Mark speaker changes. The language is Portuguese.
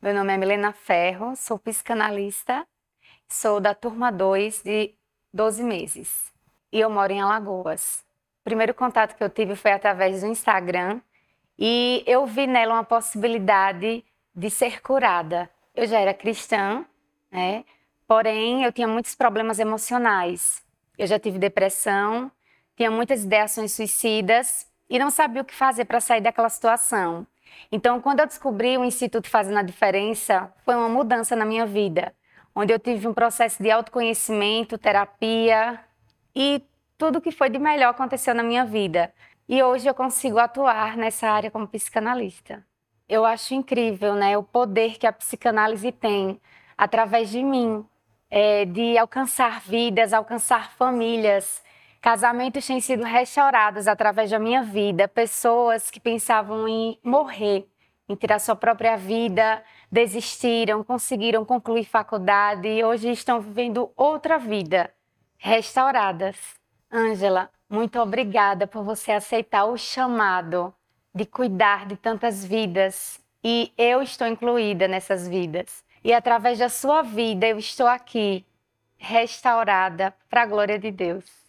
Speaker 1: Meu nome é Milena Ferro, sou psicanalista, sou da turma 2 de 12 meses e eu moro em Alagoas. O primeiro contato que eu tive foi através do Instagram e eu vi nela uma possibilidade de ser curada. Eu já era cristã, né? Porém, eu tinha muitos problemas emocionais. Eu já tive depressão, tinha muitas ideias suicidas e não sabia o que fazer para sair daquela situação. Então, quando eu descobri o Instituto Fazendo a Diferença, foi uma mudança na minha vida, onde eu tive um processo de autoconhecimento, terapia e tudo que foi de melhor aconteceu na minha vida. E hoje eu consigo atuar nessa área como psicanalista. Eu acho incrível, né, o poder que a psicanálise tem através de mim, é, de alcançar vidas, alcançar famílias, Casamentos têm sido restaurados através da minha vida. Pessoas que pensavam em morrer, em tirar sua própria vida, desistiram, conseguiram concluir faculdade e hoje estão vivendo outra vida, restauradas. Ângela, muito obrigada por você aceitar o chamado de cuidar de tantas vidas e eu estou incluída nessas vidas. E através da sua vida eu estou aqui, restaurada para a glória de Deus.